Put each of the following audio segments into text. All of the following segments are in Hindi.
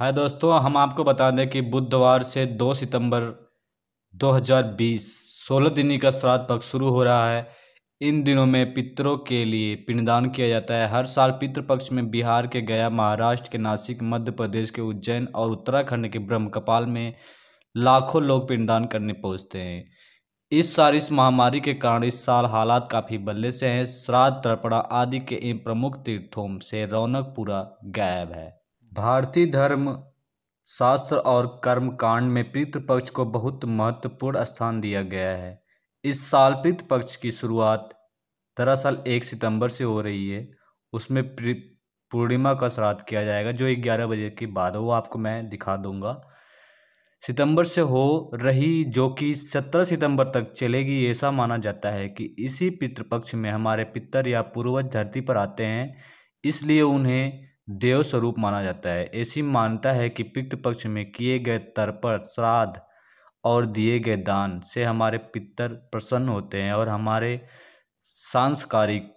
हाय दोस्तों हम आपको बता दें कि बुधवार से 2 सितंबर 2020 सोलह दिनी का श्राद्ध पक्ष शुरू हो रहा है इन दिनों में पितरों के लिए पिंडदान किया जाता है हर साल पितृ पक्ष में बिहार के गया महाराष्ट्र के नासिक मध्य प्रदेश के उज्जैन और उत्तराखंड के ब्रह्मकपाल में लाखों लोग पिंडदान करने पहुँचते हैं इस साल इस महामारी के कारण इस साल हालात काफ़ी बदले से हैं श्राद्ध तर्पणा आदि के इन प्रमुख तीर्थों से रौनक पूरा गायब है भारतीय धर्म शास्त्र और कर्म कांड में पितृपक्ष को बहुत महत्वपूर्ण स्थान दिया गया है इस साल पितृपक्ष की शुरुआत दरअसल एक सितंबर से हो रही है उसमें पूर्णिमा का श्राद्ध किया जाएगा जो ग्यारह बजे के बाद वो आपको मैं दिखा दूंगा सितंबर से हो रही जो कि सत्रह सितंबर तक चलेगी ऐसा माना जाता है कि इसी पितृपक्ष में हमारे पितर या पूर्वज धरती पर आते हैं इसलिए उन्हें देव स्वरूप माना जाता है ऐसी मान्यता है कि पितृपक्ष पक्ष में किए गए तर्पण श्राद्ध और दिए गए दान से हमारे पितर प्रसन्न होते हैं और हमारे सांस्कारिक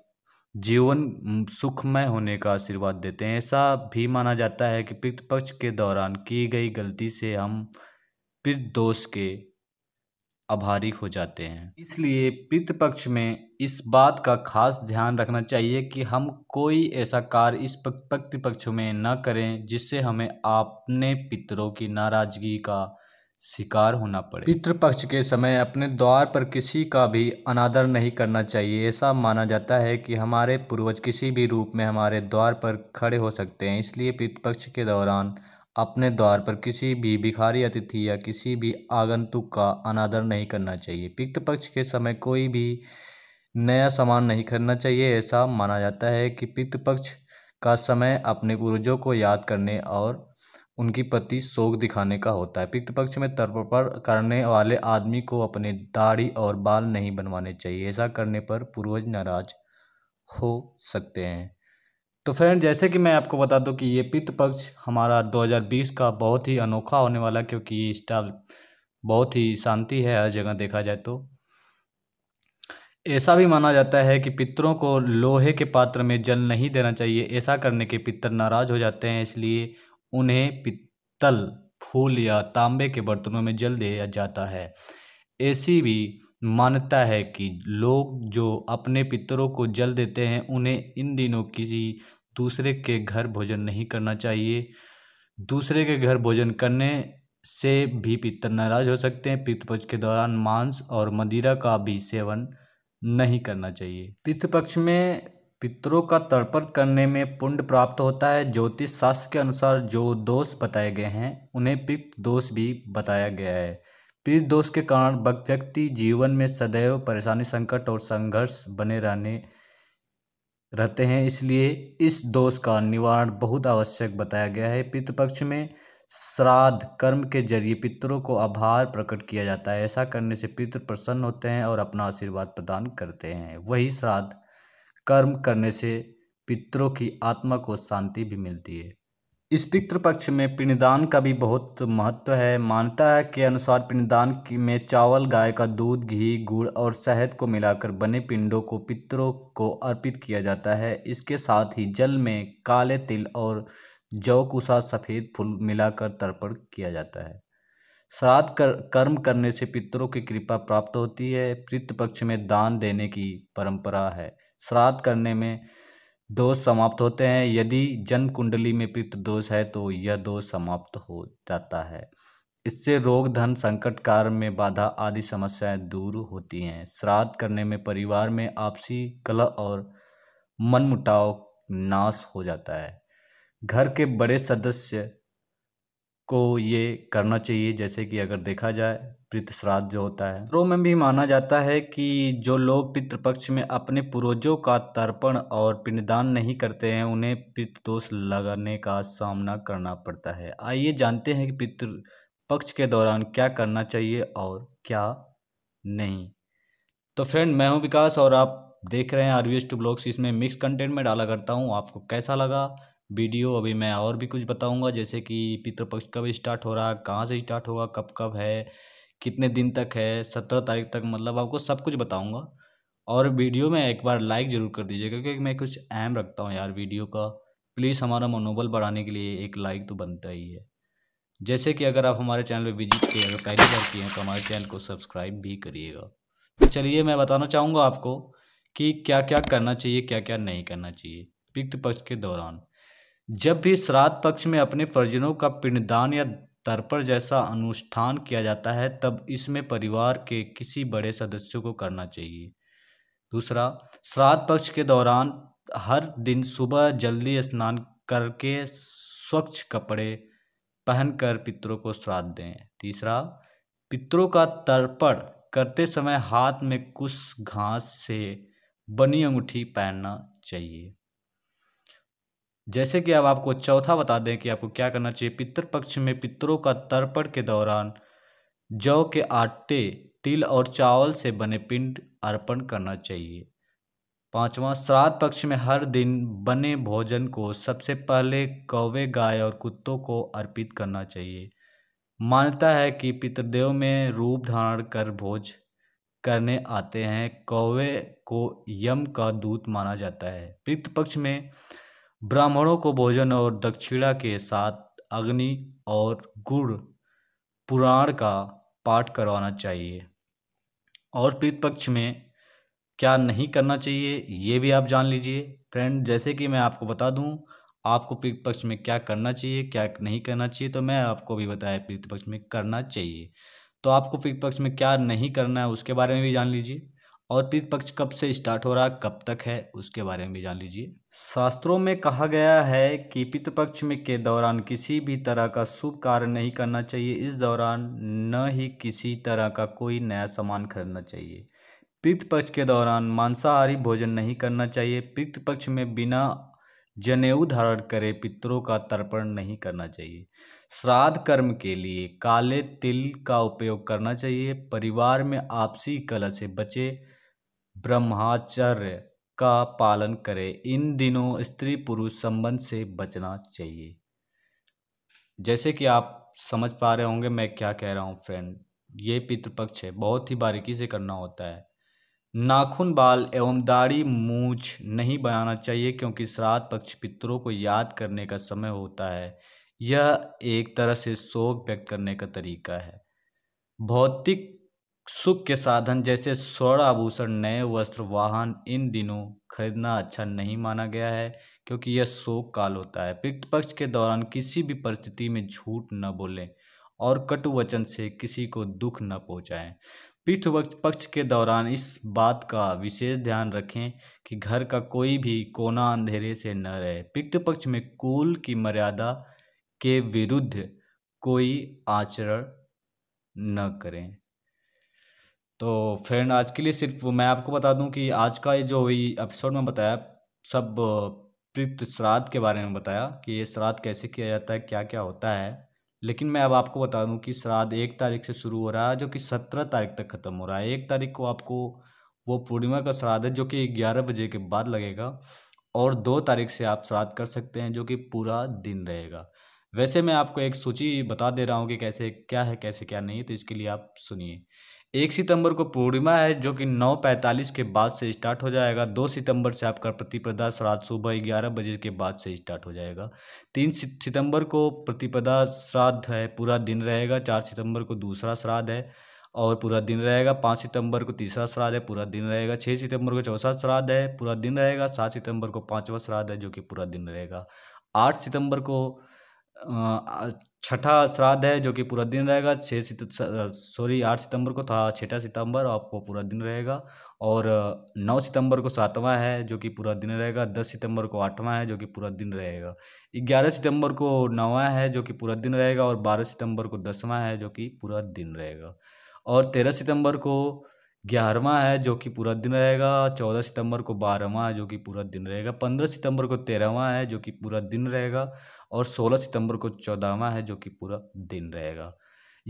जीवन सुखमय होने का आशीर्वाद देते हैं ऐसा भी माना जाता है कि पितृपक्ष के दौरान की गई गलती से हम पितृ दोष के आभारी हो जाते हैं इसलिए पितृपक्ष में इस बात का खास ध्यान रखना चाहिए कि हम कोई ऐसा कार्य इस पक्ष में न करें जिससे हमें अपने पितरों की नाराजगी का शिकार होना पड़े पितृपक्ष के समय अपने द्वार पर किसी का भी अनादर नहीं करना चाहिए ऐसा माना जाता है कि हमारे पूर्वज किसी भी रूप में हमारे द्वार पर खड़े हो सकते हैं इसलिए पितृपक्ष के दौरान अपने द्वार पर किसी भी भिखारी अतिथि या किसी भी आगंतुक का अनादर नहीं करना चाहिए पित्त पक्ष के समय कोई भी नया सामान नहीं खरीदना चाहिए ऐसा माना जाता है कि पित्त पक्ष का समय अपने पूर्वजों को याद करने और उनकी प्रति शोक दिखाने का होता है पित्त पक्ष में तर्पण करने वाले आदमी को अपने दाढ़ी और बाल नहीं बनवाने चाहिए ऐसा करने पर पूर्वज नाराज हो सकते हैं तो फ्रेंड जैसे कि मैं आपको बता दूं कि ये पित्त पक्ष हमारा 2020 का बहुत ही अनोखा होने वाला क्योंकि ये स्टाल बहुत ही शांति है हर जगह देखा जाए तो ऐसा भी माना जाता है कि पितरों को लोहे के पात्र में जल नहीं देना चाहिए ऐसा करने के पितर नाराज हो जाते हैं इसलिए उन्हें पित्तल फूल या तांबे के बर्तनों में जल दिया जाता है ऐसी भी मान्यता है कि लोग जो अपने पितरों को जल देते हैं उन्हें इन दिनों किसी दूसरे के घर भोजन नहीं करना चाहिए दूसरे के घर भोजन करने से भी पितर नाराज हो सकते हैं पितृपक्ष के दौरान मांस और मदिरा का भी सेवन नहीं करना चाहिए पितृपक्ष में पितरों का तर्पण करने में पुण्य प्राप्त होता है ज्योतिष शास्त्र के अनुसार जो दोष बताए गए हैं उन्हें पित्त दोष भी बताया गया है पीर दोष के कारण व्यक्ति जीवन में सदैव परेशानी संकट और संघर्ष बने रहने रहते हैं इसलिए इस दोष का निवारण बहुत आवश्यक बताया गया है पितृपक्ष में श्राद्ध कर्म के जरिए पितरों को आभार प्रकट किया जाता है ऐसा करने से पितृ प्रसन्न होते हैं और अपना आशीर्वाद प्रदान करते हैं वही श्राद्ध कर्म करने से पितरों की आत्मा को शांति भी मिलती है इस पितृपक्ष में पिंडदान का भी बहुत महत्व है मान्यता के अनुसार पिंडदान में चावल गाय का दूध घी गुड़ और शहद को मिलाकर बने पिंडों को पितरों को अर्पित किया जाता है इसके साथ ही जल में काले तिल और जौ कुसा सफ़ेद फूल मिलाकर तर्पण किया जाता है श्राद्ध कर, कर्म करने से पितरों की कृपा प्राप्त होती है पितृपक्ष में दान देने की परंपरा है श्राद्ध करने में दोष समाप्त होते हैं यदि जन्म कुंडली में पित्त दोष है तो यह दोष समाप्त हो जाता है इससे रोग धन संकट कार्य में बाधा आदि समस्याएं दूर होती हैं श्राद्ध करने में परिवार में आपसी कलह और मनमुटाव नाश हो जाता है घर के बड़े सदस्य को ये करना चाहिए जैसे कि अगर देखा जाए पितृ श्राद्ध जो होता है तो में भी माना जाता है कि जो लोग पितृपक्ष में अपने पूर्वजों का तर्पण और पिंडदान नहीं करते हैं उन्हें पितृदोष लगाने का सामना करना पड़ता है आइए जानते हैं कि पितृपक्ष के दौरान क्या करना चाहिए और क्या नहीं तो फ्रेंड मैं हूं विकास और आप देख रहे हैं आर वी टू ब्लॉग्स इसमें मिक्स कंटेंट में डाला करता हूं आपको कैसा लगा वीडियो अभी मैं और भी कुछ बताऊंगा जैसे कि पितृपक्ष कब स्टार्ट हो रहा कहाँ से स्टार्ट होगा कब कब है कितने दिन तक है सत्रह तारीख तक मतलब आपको सब कुछ बताऊंगा और वीडियो में एक बार लाइक ज़रूर कर दीजिएगा क्योंकि मैं कुछ अहम रखता हूँ यार वीडियो का प्लीज़ हमारा मनोबल बढ़ाने के लिए एक लाइक तो बनता ही है जैसे कि अगर आप हमारे चैनल पर विजिट किए अगर पहली बार किए हैं तो हमारे चैनल को सब्सक्राइब भी करिएगा तो चलिए मैं बताना चाहूँगा आपको कि क्या क्या करना चाहिए क्या क्या नहीं करना चाहिए पित्त पक्ष के दौरान जब भी श्राद्ध पक्ष में अपने परिजनों का पिंडदान या तर्पण जैसा अनुष्ठान किया जाता है तब इसमें परिवार के किसी बड़े सदस्य को करना चाहिए दूसरा श्राद्ध पक्ष के दौरान हर दिन सुबह जल्दी स्नान करके स्वच्छ कपड़े पहनकर पितरों को श्राद्ध दें तीसरा पितरों का तर्पण करते समय हाथ में कुछ घास से बनी अंगूठी पहनना चाहिए जैसे कि अब आपको चौथा बता दें कि आपको क्या करना चाहिए पितृपक्ष पक्ष में पितरों का तर्पण के दौरान जौ के आटे तिल और चावल से बने पिंड अर्पण करना चाहिए पांचवा श्राद्ध पक्ष में हर दिन बने भोजन को सबसे पहले कौवे गाय और कुत्तों को अर्पित करना चाहिए मान्यता है कि पितृदेव में रूप धारण कर भोज करने आते हैं कौवे को यम का दूत माना जाता है पितृपक्ष में ब्राह्मणों को भोजन और दक्षिणा के साथ अग्नि और गुड़ पुराण का पाठ करवाना चाहिए और पक्ष में क्या नहीं करना चाहिए ये भी आप जान लीजिए फ्रेंड जैसे कि मैं आपको बता दूं आपको पक्ष में क्या करना चाहिए क्या नहीं करना चाहिए तो मैं आपको भी बताया पक्ष में करना चाहिए तो आपको पक्ष में क्या नहीं करना है उसके बारे में भी जान लीजिए और पक्ष कब से स्टार्ट हो रहा है कब तक है उसके बारे में जान लीजिए शास्त्रों में कहा गया है कि पितृपक्ष में के दौरान किसी भी तरह का शुभ कार्य नहीं करना चाहिए इस दौरान न ही किसी तरह का कोई नया सामान खरीदना चाहिए पक्ष के दौरान मांसाहारी भोजन नहीं करना चाहिए पक्ष में बिना जनेऊ धारण करे पितरों का तर्पण नहीं करना चाहिए श्राद्ध कर्म के लिए काले तिल का उपयोग करना चाहिए परिवार में आपसी कला से बचे ब्रह्माचर्य का पालन करें इन दिनों स्त्री पुरुष संबंध से बचना चाहिए जैसे कि आप समझ पा रहे होंगे मैं क्या कह रहा हूँ फ्रेंड ये पितृपक्ष है बहुत ही बारीकी से करना होता है नाखून बाल एवं दाढ़ी मूछ नहीं बनाना चाहिए क्योंकि श्राद्ध पक्ष पितरों को याद करने का समय होता है यह एक तरह से शोक व्यक्त करने का तरीका है भौतिक सुख के साधन जैसे स्वर्ण आभूषण नए वस्त्र वाहन इन दिनों खरीदना अच्छा नहीं माना गया है क्योंकि यह शोक काल होता है पितृपक्ष के दौरान किसी भी परिस्थिति में झूठ न बोलें और कटु वचन से किसी को दुख न पहुंचाएं पितृपक्ष पक्ष के दौरान इस बात का विशेष ध्यान रखें कि घर का कोई भी कोना अंधेरे से न रहे पितृपक्ष में कुल की मर्यादा के विरुद्ध कोई आचरण न करें तो फ्रेंड आज के लिए सिर्फ मैं आपको बता दूं कि आज का ये जो एपिसोड में बताया सब प्रीत श्राद्ध के बारे में बताया कि ये श्राद्ध कैसे किया जाता है क्या क्या होता है लेकिन मैं अब आपको बता दूं कि श्राद्ध एक तारीख से शुरू हो रहा है जो कि सत्रह तारीख तक ख़त्म हो रहा है एक तारीख को आपको वो पूर्णिमा का श्राद्ध है जो कि ग्यारह बजे के बाद लगेगा और दो तारीख से आप श्राद्ध कर सकते हैं जो कि पूरा दिन रहेगा वैसे मैं आपको एक सूची बता दे रहा हूँ कि कैसे क्या है कैसे क्या नहीं है तो इसके लिए आप सुनिए एक सितंबर को पूर्णिमा है जो कि नौ पैंतालीस के बाद से स्टार्ट हो जाएगा दो सितंबर से आपका प्रतिपदा श्राद्ध सुबह ग्यारह बजे के बाद से स्टार्ट हो जाएगा तीन सितंबर को प्रतिपदा श्राद्ध है पूरा दिन रहेगा चार सितंबर को दूसरा श्राद्ध है और पूरा दिन रहेगा पाँच सितंबर को तीसरा श्राद्ध है पूरा दिन रहेगा छः सितंबर को चौथा श्राद्ध है पूरा दिन रहेगा सात सितंबर को पाँचवा श्राद्ध है जो कि पूरा दिन रहेगा आठ सितंबर को छठा श्राद्ध है जो कि पूरा दिन रहेगा छः सित सॉरी आठ सितंबर को था छठा सितंबर आपको पूरा दिन रहेगा और नौ सितंबर को सातवां है जो कि पूरा दिन रहेगा दस सितंबर को आठवां है जो कि पूरा दिन रहेगा ग्यारह सितंबर को नौवां है जो कि पूरा दिन रहेगा और बारह सितंबर को दसवां है जो कि पूरा दिन रहेगा और तेरह सितंबर को ग्यारहवा है जो कि पूरा दिन रहेगा चौदह सितंबर को बारहवा है जो कि पूरा दिन रहेगा पंद्रह सितंबर को तेरहवा है जो कि पूरा दिन रहेगा और 16 सितंबर को चौदहवा है जो कि पूरा दिन रहेगा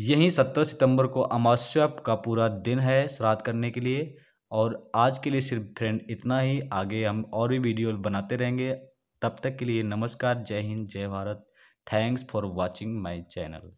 यहीं 17 सितंबर को अमावस्या का पूरा दिन है श्राद्ध करने के लिए और आज के लिए सिर्फ फ्रेंड इतना ही आगे हम और भी वीडियो बनाते रहेंगे तब तक के लिए नमस्कार जय हिंद जय Bharat thanks for watching my channel